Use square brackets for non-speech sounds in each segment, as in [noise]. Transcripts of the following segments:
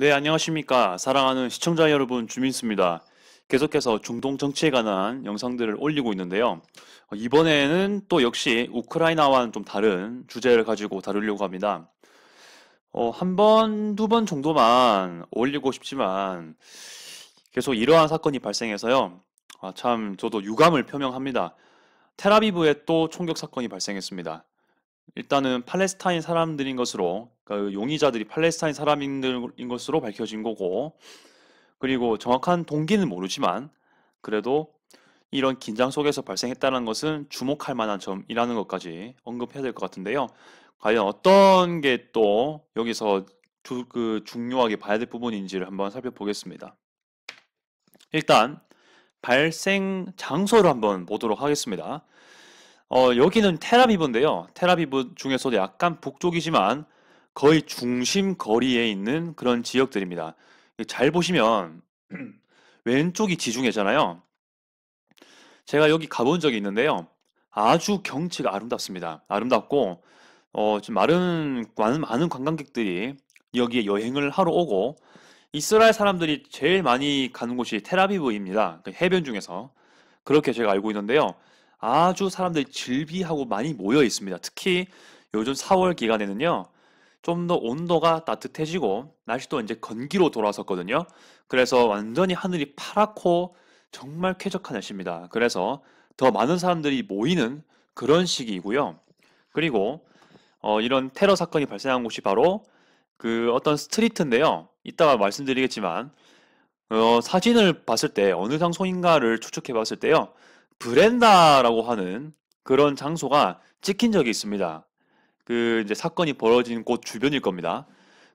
네, 안녕하십니까. 사랑하는 시청자 여러분, 주민수입니다. 계속해서 중동 정치에 관한 영상들을 올리고 있는데요. 어, 이번에는 또 역시 우크라이나와는 좀 다른 주제를 가지고 다루려고 합니다. 어, 한 번, 두 번 정도만 올리고 싶지만 계속 이러한 사건이 발생해서요. 아, 참, 저도 유감을 표명합니다. 테라비브에 또 총격 사건이 발생했습니다. 일단은 팔레스타인 사람들인 것으로 그러니까 그 용의자들이 팔레스타인 사람인 것으로 밝혀진 거고 그리고 정확한 동기는 모르지만 그래도 이런 긴장 속에서 발생했다는 것은 주목할 만한 점이라는 것까지 언급해야 될 것 같은데요. 과연 어떤 게 또 여기서 주, 그 중요하게 봐야 될 부분인지를 한번 살펴보겠습니다. 일단 발생 장소를 한번 보도록 하겠습니다. 어, 여기는 테라비브인데요. 테라비브 중에서도 약간 북쪽이지만 거의 중심 거리에 있는 그런 지역들입니다. 잘 보시면 [clears throat] 왼쪽이 지중해잖아요. 제가 여기 가본 적이 있는데요. 아주 경치가 아름답습니다. 아름답고 어, 지금 많은, 많은 관광객들이 여기에 여행을 하러 오고 이스라엘 사람들이 제일 많이 가는 곳이 테라비브입니다. 그 해변 중에서 그렇게 제가 알고 있는데요. 아주 사람들이 즐비하고 많이 모여 있습니다. 특히 요즘 4월 기간에는요. 좀 더 온도가 따뜻해지고 날씨도 이제 건기로 돌아섰거든요. 그래서 완전히 하늘이 파랗고 정말 쾌적한 날씨입니다. 그래서 더 많은 사람들이 모이는 그런 시기이고요. 그리고 어, 이런 테러 사건이 발생한 곳이 바로 그 어떤 스트리트인데요. 이따가 말씀드리겠지만 어, 사진을 봤을 때 어느 장소인가를 추측해 봤을 때요. 브렌다라고 하는 그런 장소가 찍힌 적이 있습니다. 그 이제 사건이 벌어진 곳 주변일 겁니다.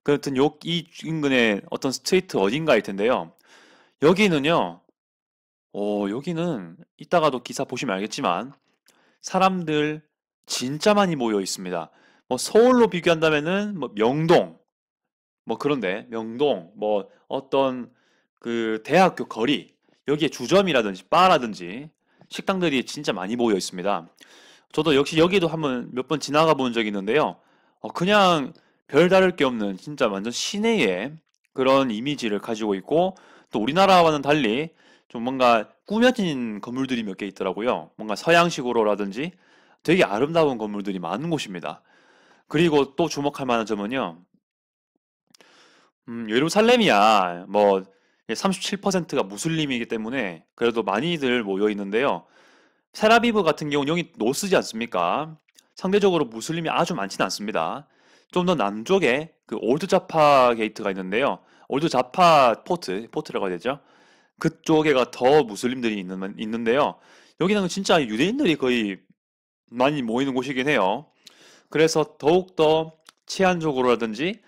그렇든 요이 인근에 어떤 스트레이트 어딘가일 텐데요. 여기는요. 어, 여기는 이따가도 기사 보시면 알겠지만 사람들 진짜 많이 모여 있습니다. 뭐 서울로 비교한다면은 뭐 명동 뭐 그런데 명동 뭐 어떤 그 대학교 거리 여기에 주점이라든지 바라든지 식당들이 진짜 많이 모여 있습니다. 저도 역시 여기도 한번 몇 번 지나가 본 적이 있는데요. 어, 그냥 별다를 게 없는 진짜 완전 시내의 그런 이미지를 가지고 있고 또 우리나라와는 달리 좀 뭔가 꾸며진 건물들이 몇 개 있더라고요. 뭔가 서양식으로라든지 되게 아름다운 건물들이 많은 곳입니다. 그리고 또 주목할 만한 점은요. 음, 여러분 살렘이야뭐 37%가 예, 무슬림이기 때문에 그래도 많이들 모여 있는데요. 세라비브 같은 경우는 여기 노스지 않습니까? 상대적으로 무슬림이 아주 많지는 않습니다. 좀 더 남쪽에 그 올드 자파 게이트가 있는데요. 올드 자파 포트, 포트라고 해야 되죠? 그쪽에가 더 무슬림들이 있는, 있는데요. 여기는 진짜 유대인들이 거의 많이 모이는 곳이긴 해요. 그래서 더욱더 치안적으로라든지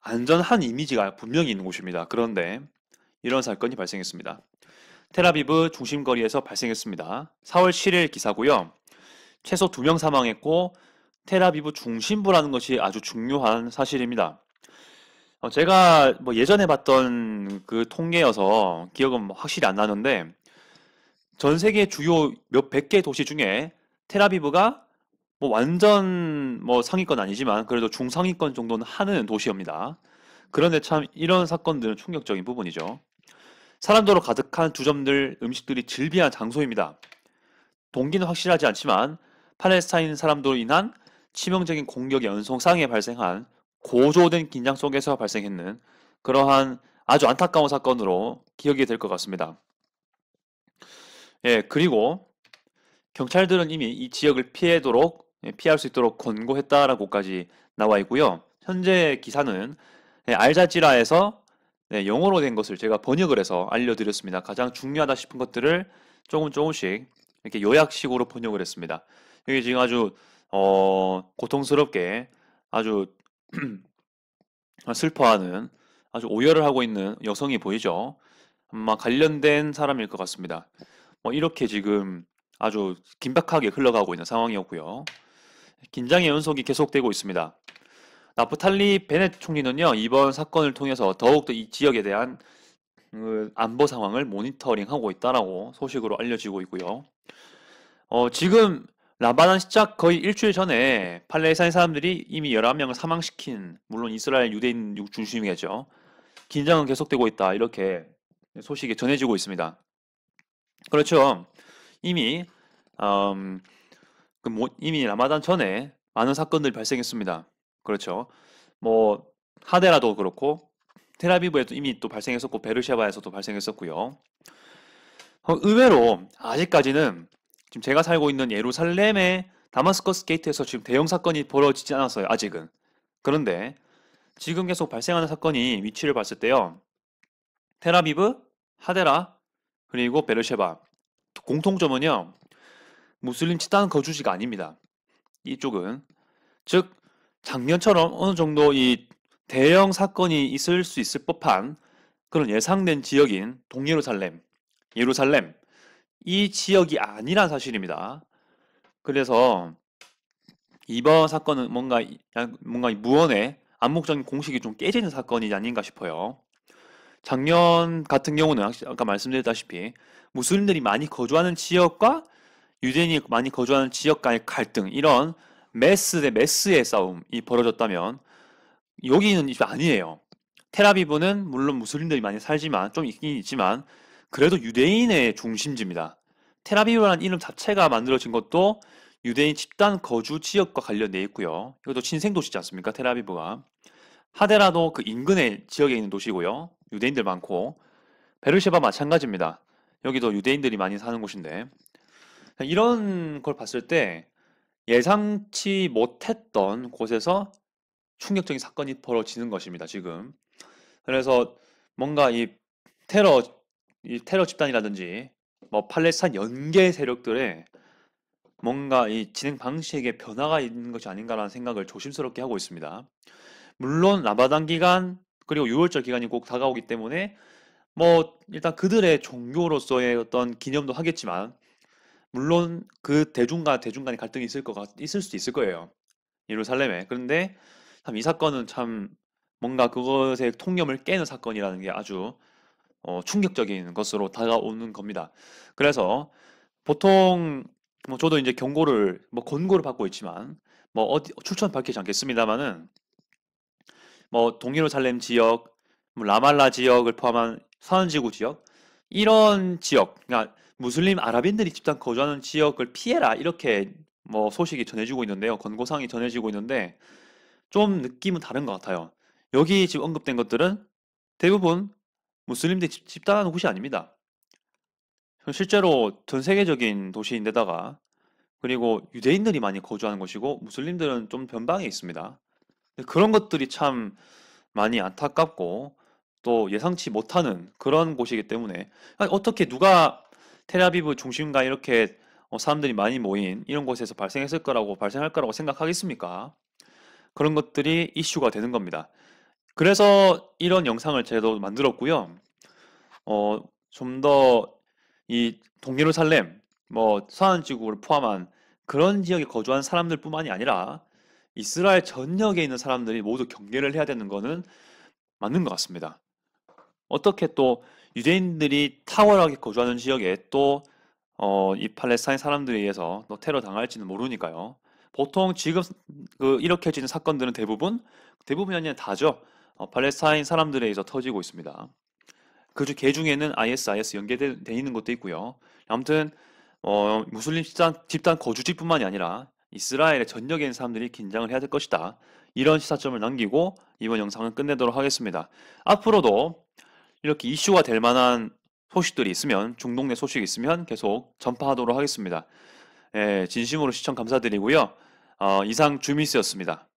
안전한 이미지가 분명히 있는 곳입니다. 그런데 이런 사건이 발생했습니다. 테라비브 중심거리에서 발생했습니다. 4월 7일 기사고요. 최소 2명 사망했고 테라비브 중심부라는 것이 아주 중요한 사실입니다. 어, 제가 뭐 예전에 봤던 그 통계여서 기억은 뭐 확실히 안 나는데 전 세계 주요 몇백 개 도시 중에 테라비브가 뭐 완전 뭐 상위권 아니지만 그래도 중상위권 정도는 하는 도시입니다. 그런데 참 이런 사건들은 충격적인 부분이죠. 사람들로 가득한 주점들, 음식들이 즐비한 장소입니다. 동기는 확실하지 않지만 팔레스타인 사람들로 인한 치명적인 공격 연속 상에 발생한 고조된 긴장 속에서 발생했는 그러한 아주 안타까운 사건으로 기억이 될 것 같습니다. 예, 그리고 경찰들은 이미 이 지역을 피해도록 예, 피할 수 있도록 권고했다라고까지 나와 있고요. 현재 기사는 예, 알자지라에서 네, 영어로 된 것을 제가 번역을 해서 알려드렸습니다. 가장 중요하다 싶은 것들을 조금 조금씩 이렇게 요약식으로 번역을 했습니다. 여기 지금 아주 어, 고통스럽게 아주 [clears throat] 슬퍼하는 아주 오열을 하고 있는 여성이 보이죠. 아마 관련된 사람일 것 같습니다. 뭐 이렇게 지금 아주 긴박하게 흘러가고 있는 상황이었고요. 긴장의 연속이 계속되고 있습니다. 나프탈리 베넷 총리는요, 이번 사건을 통해서 더욱더 이 지역에 대한 그 안보 상황을 모니터링하고 있다라고 소식으로 알려지고 있고요. 어, 지금 라바단 시작 거의 일주일 전에 팔레스타인 사람들이 이미 11명을 사망시킨 물론 이스라엘 유대인 중심이겠죠. 긴장은 계속되고 있다. 이렇게 소식이 전해지고 있습니다. 그렇죠. 이미 음, 그 모, 이미 라마단 전에 많은 사건들이 발생했습니다. 그렇죠. 뭐 하데라도 그렇고 테라비브에도 이미 또 발생했었고 베르샤바에서도 발생했었고요. 어, 의외로 아직까지는 지금 제가 살고 있는 예루살렘의 다마스커스 게이트에서 지금 대형 사건이 벌어지지 않았어요. 아직은. 그런데 지금 계속 발생하는 사건이 위치를 봤을 때요. 테라비브, 하데라, 그리고 베르쉐바 공통점은요. 무슬림 치단 거주지가 아닙니다. 이쪽은 즉 작년처럼 어느 정도 이 대형 사건이 있을 수 있을 법한 그런 예상된 지역인 동예루살렘, 예루살렘 이 지역이 아니란 사실입니다. 그래서 이번 사건은 뭔가 뭔가 무언의 암묵적인 공식이 좀 깨지는 사건이 아닌가 싶어요. 작년 같은 경우는 아까 말씀드렸다시피 무슬림들이 많이 거주하는 지역과 유대인이 많이 거주하는 지역 간의 갈등 이런 메스 대 메스의 싸움이 벌어졌다면 여기는 아니에요. 테라비브는 물론 무슬림들이 많이 살지만 좀 있긴 있지만 그래도 유대인의 중심지입니다. 테라비브라는 이름 자체가 만들어진 것도 유대인 집단 거주 지역과 관련돼 있고요. 이것도 신생 도시지 않습니까? 테라비브가 하데라도 그 인근의 지역에 있는 도시고요. 유대인들 많고 베르쉐바 마찬가지입니다. 여기도 유대인들이 많이 사는 곳인데 이런 걸 봤을 때 예상치 못했던 곳에서 충격적인 사건이 벌어지는 것입니다. 지금. 그래서 뭔가 이 테러 이 테러 집단이라든지 뭐 팔레스타인 연계 세력들의 뭔가 이 진행 방식에 변화가 있는 것이 아닌가라는 생각을 조심스럽게 하고 있습니다. 물론 라바단 기간 그리고 유월절 기간이 꼭 다가오기 때문에 뭐 일단 그들의 종교로서의 어떤 기념도 하겠지만 물론 그 대중과 대중 간의 갈등이 있을 것 같, 있을 수도 있을 거예요. 예루살렘에. 그런데 참이 사건은 참 뭔가 그것의 통념을 깨는 사건이라는 게 아주 어, 충격적인 것으로 다가오는 겁니다. 그래서 보통 뭐 저도 이제 경고를 뭐 권고를 받고 있지만 뭐 어디 출처는 밝히지 않겠습니다만은 뭐 동예루살렘 지역, 뭐 라말라 지역을 포함한 서원지구 지역 이런 지역, 그러니까 무슬림 아랍인들이 집단 거주하는 지역을 피해라 이렇게 뭐 소식이 전해지고 있는데요. 권고사항이 전해지고 있는데 좀 느낌은 다른 것 같아요. 여기 지금 언급된 것들은 대부분 무슬림들 집- 집단하는 곳이 아닙니다. 실제로 전 세계적인 도시인데다가 그리고 유대인들이 많이 거주하는 곳이고 무슬림들은 좀 변방에 있습니다. 그런 것들이 참 많이 안타깝고 또 예상치 못하는 그런 곳이기 때문에 어떻게 누가 테라비브 중심가 이렇게 어, 사람들이 많이 모인 이런 곳에서 발생했을 거라고 발생할 거라고 생각하겠습니까? 그런 것들이 이슈가 되는 겁니다. 그래서 이런 영상을 제도 만들었고요. 어, 좀 더 이 동예루살렘, 뭐 서안지구를 포함한 그런 지역에 거주한 사람들뿐만이 아니라 이스라엘 전역에 있는 사람들이 모두 경계를 해야 되는 것은 맞는 것 같습니다. 어떻게 또 유대인들이 탁월하게 거주하는 지역에 또 어, 이 팔레스타인 사람들에 의해서 또 테러 당할지는 모르니까요. 보통 지금 그 이렇게 지는 사건들은 대부분 대부분이 아니라 다죠. 어, 팔레스타인 사람들에 의해서 터지고 있습니다. 그중개 중에는 ISIS 연계돼 있는 것도 있고요. 아무튼 어, 무슬림 집단, 집단 거주지뿐만이 아니라 이스라엘의 전역에 있는 사람들이 긴장을 해야 될 것이다. 이런 시사점을 남기고 이번 영상은 끝내도록 하겠습니다. 앞으로도 이렇게 이슈가 될 만한 소식들이 있으면 중동 내 소식이 있으면 계속 전파하도록 하겠습니다. 예, 진심으로 시청 감사드리고요. 어, 이상 주미스였습니다.